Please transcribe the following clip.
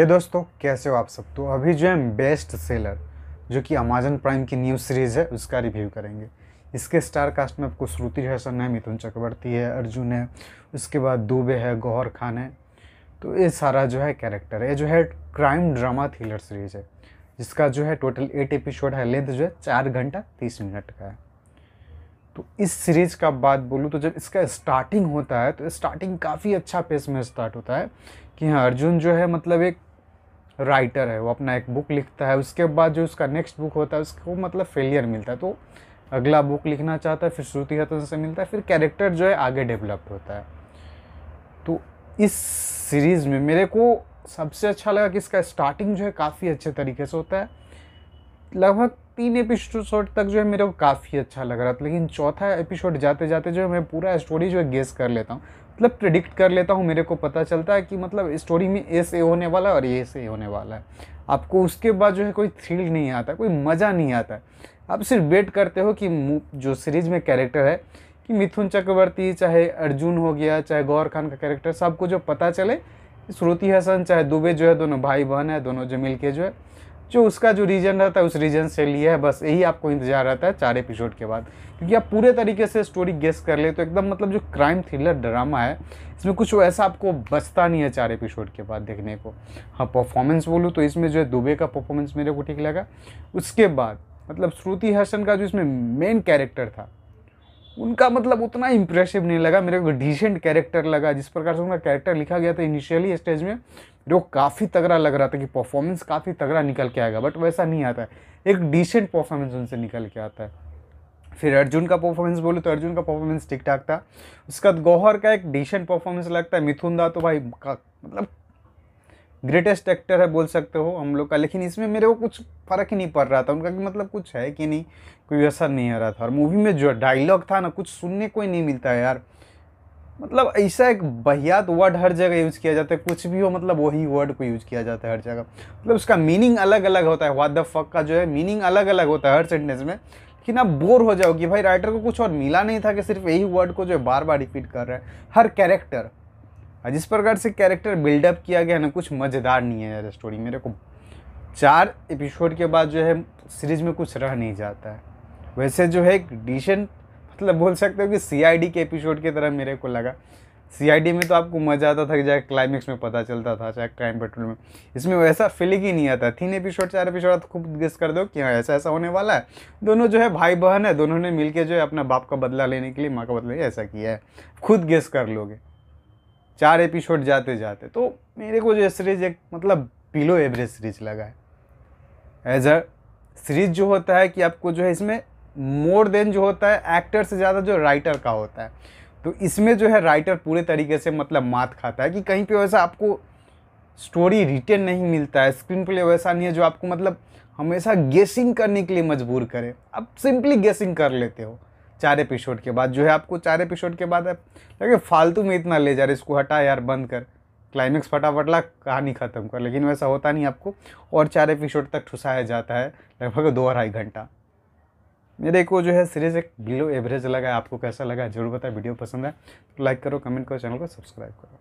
हे दोस्तों कैसे हो आप सब तो अभी जो है बेस्ट सेलर जो कि अमेजन प्राइम की न्यू सीरीज़ है उसका रिव्यू करेंगे इसके स्टार कास्ट में आपको श्रुति हसन है मिथुन चक्रवर्ती है अर्जुन है उसके बाद दुबे है गौहर खान है तो ये सारा जो है कैरेक्टर है ये जो है क्राइम ड्रामा थ्रिलर सीरीज़ है जिसका जो है टोटल एट एपिसोड है लेंथ जो है चार घंटा तीस मिनट का है तो इस सीरीज़ का बात बोलूँ तो जब इसका स्टार्टिंग होता है तो स्टार्टिंग काफ़ी अच्छा पेस में स्टार्ट होता है कि हाँ अर्जुन जो है मतलब एक राइटर है वो अपना एक बुक लिखता है उसके बाद जो उसका नेक्स्ट बुक होता है उसको मतलब फेलियर मिलता है तो अगला बुक लिखना चाहता है फिर श्रुति हतन से मिलता है फिर कैरेक्टर जो है आगे डेवलप होता है तो इस सीरीज़ में मेरे को सबसे अच्छा लगा कि इसका स्टार्टिंग जो है काफ़ी अच्छे तरीके से होता है लगभग तीन एपिसोड तक जो है मेरे को काफ़ी अच्छा लग रहा था लेकिन चौथा एपिसोड जाते जाते जो है मैं पूरा स्टोरी जो है गेस कर लेता हूँ मतलब प्रिडिक्ट कर लेता हूँ मेरे को पता चलता है कि मतलब स्टोरी में ऐसे होने वाला है और ये ऐसे होने वाला है आपको उसके बाद जो है कोई थ्रिल नहीं आता कोई मज़ा नहीं आता आप सिर्फ वेट करते हो कि जो सीरीज में कैरेक्टर है कि मिथुन चक्रवर्ती चाहे अर्जुन हो गया चाहे गौर खान का कैरेक्टर सबको जो पता चले श्रुति हसन चाहे दुबे जो है दोनों भाई बहन है दोनों जो मिल के जो है जो उसका जो रीजन रहता है उस रीजन से लिया है बस यही आपको इंतजार रहता है चार एपिसोड के बाद क्योंकि आप पूरे तरीके से स्टोरी गेस कर ले तो एकदम मतलब जो क्राइम थ्रिलर ड्रामा है इसमें कुछ ऐसा आपको बचता नहीं है चार एपिसोड के बाद देखने को हाँ परफॉर्मेंस बोलूँ तो इसमें जो है दुबे का परफॉर्मेंस मेरे को ठीक लगा उसके बाद मतलब श्रुति हर्षन का जो इसमें मेन कैरेक्टर था उनका मतलब उतना इम्प्रेसिव नहीं लगा मेरे को डिसेंट कैरेक्टर लगा जिस प्रकार से उनका कैरेक्टर लिखा गया था इनिशियली स्टेज में जो काफ़ी तगड़ा लग रहा था कि परफॉर्मेंस काफ़ी तगड़ा निकल के आएगा बट वैसा नहीं आता है एक डिसेंट परफॉर्मेंस उनसे निकल के आता है फिर अर्जुन का परफॉर्मेंस बोले तो अर्जुन का परफॉर्मेंस ठीक ठाक था उसके बाद गौहर का एक डिसेंट परफॉर्मेंस लगता है मिथुन दा तो भाई का मतलब ग्रेटेस्ट एक्टर है बोल सकते हो हम लोग का लेकिन इसमें मेरे को कुछ फ़र्क ही नहीं पड़ रहा था उनका कि मतलब कुछ है कि नहीं कोई असर नहीं आ रहा था और मूवी में जो डायलॉग था ना कुछ सुनने को ही नहीं मिलता है यार मतलब ऐसा एक बहियात वर्ड हर जगह यूज़ किया जाता है कुछ भी हो मतलब वही वर्ड को यूज़ किया जाता है हर जगह मतलब उसका मीनिंग अलग अलग होता है वाद द फक का जो है मीनिंग अलग अलग होता है हर सेंटेंस में लेकिन आप बोर हो जाओगे भाई राइटर को कुछ और मिला नहीं था कि सिर्फ यही वर्ड को जो है बार बार रिपीट कर रहा है हर कैरेक्टर जिस प्रकार से कैरेक्टर बिल्डअप किया गया है ना कुछ मज़ेदार नहीं है यार स्टोरी मेरे को चार एपिसोड के बाद जो है सीरीज़ में कुछ रह नहीं जाता है वैसे जो है एक डिसेंट मतलब बोल सकते हो कि सी के एपिसोड की तरह मेरे को लगा सी में तो आपको मज़ा आता था कि चाहे क्लाइमेक्स में पता चलता था चाहे क्राइम पेट्रोल में इसमें वैसा फीलिंग ही नहीं आता तीन एपिसोड चार एपिसोड खुद गेस कर दो कि हाँ ऐसा ऐसा होने वाला है दोनों जो है भाई बहन है दोनों ने मिलकर जो है अपना बाप का बदला लेने के लिए माँ का बदला ऐसा किया है खुद गेस कर लोगे चार एपिसोड जाते जाते तो मेरे को जो सीरीज़ एक मतलब बिलो एवरेज सीरीज लगा है एज अ सीरीज जो होता है कि आपको जो है इसमें मोर देन जो होता है एक्टर से ज़्यादा जो राइटर का होता है तो इसमें जो है राइटर पूरे तरीके से मतलब मात खाता है कि कहीं पे वैसा आपको स्टोरी रिटेन नहीं मिलता है स्क्रीन प्ले वैसा नहीं है जो आपको मतलब हमेशा गेसिंग करने के लिए मजबूर करे आप सिंपली गेसिंग कर लेते हो चार एपिसोड के बाद जो है आपको चार एपिसोड के बाद लगे फालतू में इतना ले जा रहे इसको हटा यार बंद कर क्लाइमेक्स फटाफट ला कहानी ख़त्म कर लेकिन वैसा होता नहीं आपको और चार एपिसोड तक ठुसाया जाता है लगभग दो अढ़ाई घंटा मेरे को जो है सीरीज़ एक बिलो एवरेज लगा आपको कैसा लगा जरूर बताए वीडियो पसंद है तो लाइक करो कमेंट करो चैनल को सब्सक्राइब करो